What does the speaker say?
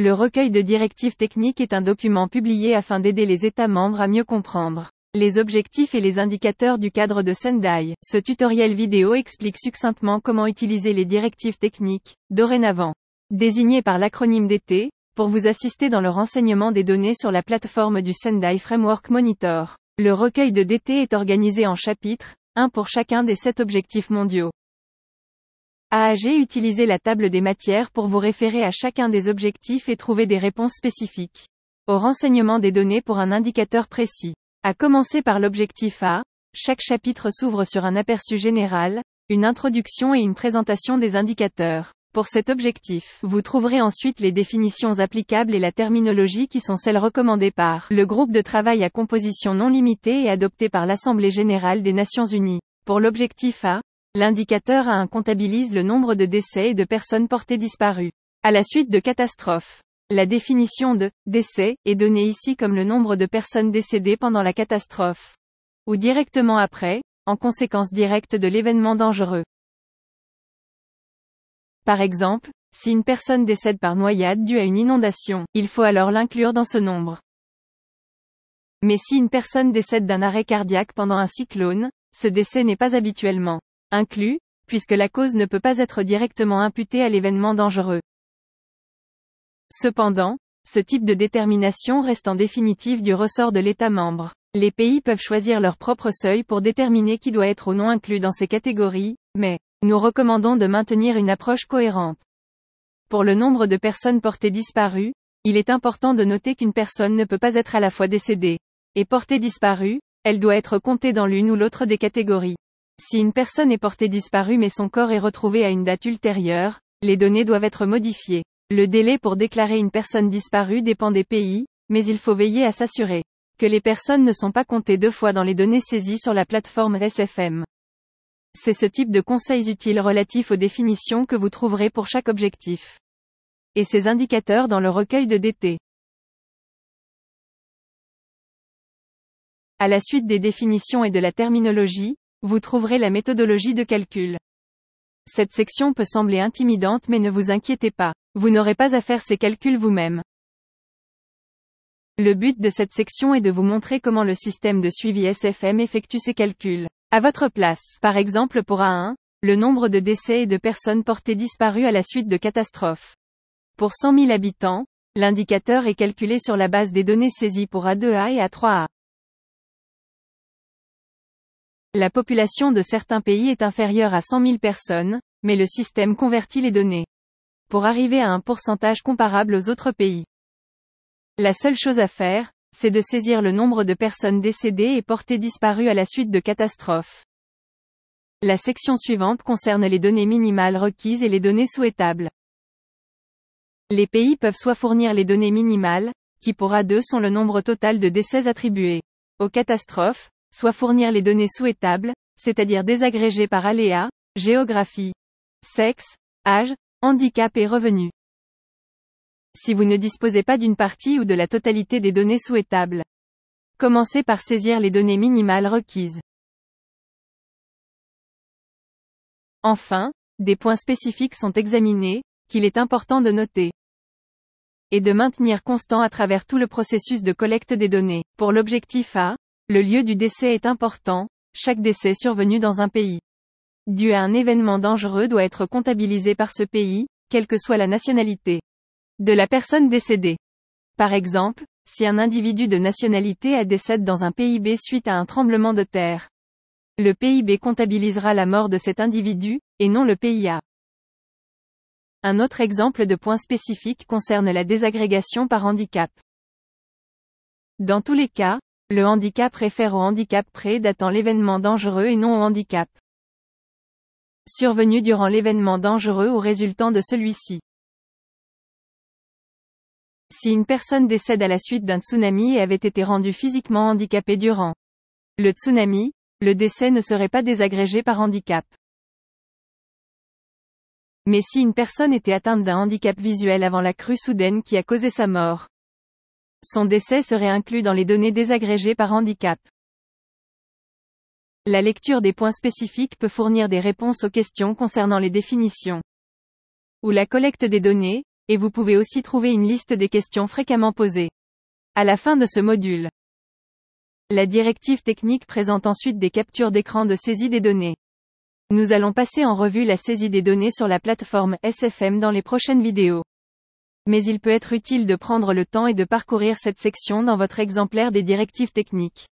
Le recueil de directives techniques est un document publié afin d'aider les États membres à mieux comprendre les objectifs et les indicateurs du cadre de Sendai. Ce tutoriel vidéo explique succinctement comment utiliser les directives techniques, dorénavant désignées par l'acronyme DT, pour vous assister dans le renseignement des données sur la plateforme du Sendai Framework Monitor. Le recueil de DT est organisé en chapitres, un pour chacun des sept objectifs mondiaux. AAG utilisez la table des matières pour vous référer à chacun des objectifs et trouver des réponses spécifiques. Au renseignement des données pour un indicateur précis. À commencer par l'objectif A, chaque chapitre s'ouvre sur un aperçu général, une introduction et une présentation des indicateurs. Pour cet objectif, vous trouverez ensuite les définitions applicables et la terminologie qui sont celles recommandées par le groupe de travail à composition non limitée et adopté par l'Assemblée générale des Nations Unies. Pour l'objectif A, L'indicateur a 1 comptabilise le nombre de décès et de personnes portées disparues. À la suite de catastrophes. La définition de décès est donnée ici comme le nombre de personnes décédées pendant la catastrophe. Ou directement après, en conséquence directe de l'événement dangereux. Par exemple, si une personne décède par noyade due à une inondation, il faut alors l'inclure dans ce nombre. Mais si une personne décède d'un arrêt cardiaque pendant un cyclone, ce décès n'est pas habituellement inclus, puisque la cause ne peut pas être directement imputée à l'événement dangereux. Cependant, ce type de détermination reste en définitive du ressort de l'État membre. Les pays peuvent choisir leur propre seuil pour déterminer qui doit être ou non inclus dans ces catégories, mais nous recommandons de maintenir une approche cohérente. Pour le nombre de personnes portées disparues, il est important de noter qu'une personne ne peut pas être à la fois décédée et portée disparue, elle doit être comptée dans l'une ou l'autre des catégories. Si une personne est portée disparue mais son corps est retrouvé à une date ultérieure, les données doivent être modifiées. Le délai pour déclarer une personne disparue dépend des pays, mais il faut veiller à s'assurer que les personnes ne sont pas comptées deux fois dans les données saisies sur la plateforme SFM. C'est ce type de conseils utiles relatifs aux définitions que vous trouverez pour chaque objectif. Et ces indicateurs dans le recueil de DT. À la suite des définitions et de la terminologie, vous trouverez la méthodologie de calcul. Cette section peut sembler intimidante mais ne vous inquiétez pas, vous n'aurez pas à faire ces calculs vous-même. Le but de cette section est de vous montrer comment le système de suivi SFM effectue ses calculs. À votre place, par exemple pour A1, le nombre de décès et de personnes portées disparues à la suite de catastrophes. Pour 100 000 habitants, l'indicateur est calculé sur la base des données saisies pour A2A et A3A. La population de certains pays est inférieure à 100 000 personnes, mais le système convertit les données. Pour arriver à un pourcentage comparable aux autres pays. La seule chose à faire, c'est de saisir le nombre de personnes décédées et portées disparues à la suite de catastrophes. La section suivante concerne les données minimales requises et les données souhaitables. Les pays peuvent soit fournir les données minimales, qui pour A2 sont le nombre total de décès attribués aux catastrophes, soit fournir les données souhaitables, c'est-à-dire désagrégées par aléas, géographie, sexe, âge, handicap et revenus. Si vous ne disposez pas d'une partie ou de la totalité des données souhaitables, commencez par saisir les données minimales requises. Enfin, des points spécifiques sont examinés, qu'il est important de noter et de maintenir constant à travers tout le processus de collecte des données. Pour l'objectif A, le lieu du décès est important, chaque décès survenu dans un pays dû à un événement dangereux doit être comptabilisé par ce pays, quelle que soit la nationalité de la personne décédée. Par exemple, si un individu de nationalité A décède dans un PIB suite à un tremblement de terre, le PIB comptabilisera la mort de cet individu, et non le PIA. Un autre exemple de point spécifique concerne la désagrégation par handicap. Dans tous les cas, le handicap réfère au handicap datant l'événement dangereux et non au handicap survenu durant l'événement dangereux ou résultant de celui-ci. Si une personne décède à la suite d'un tsunami et avait été rendue physiquement handicapée durant le tsunami, le décès ne serait pas désagrégé par handicap. Mais si une personne était atteinte d'un handicap visuel avant la crue soudaine qui a causé sa mort, son décès serait inclus dans les données désagrégées par handicap. La lecture des points spécifiques peut fournir des réponses aux questions concernant les définitions ou la collecte des données, et vous pouvez aussi trouver une liste des questions fréquemment posées. À la fin de ce module, la directive technique présente ensuite des captures d'écran de saisie des données. Nous allons passer en revue la saisie des données sur la plateforme SFM dans les prochaines vidéos mais il peut être utile de prendre le temps et de parcourir cette section dans votre exemplaire des directives techniques.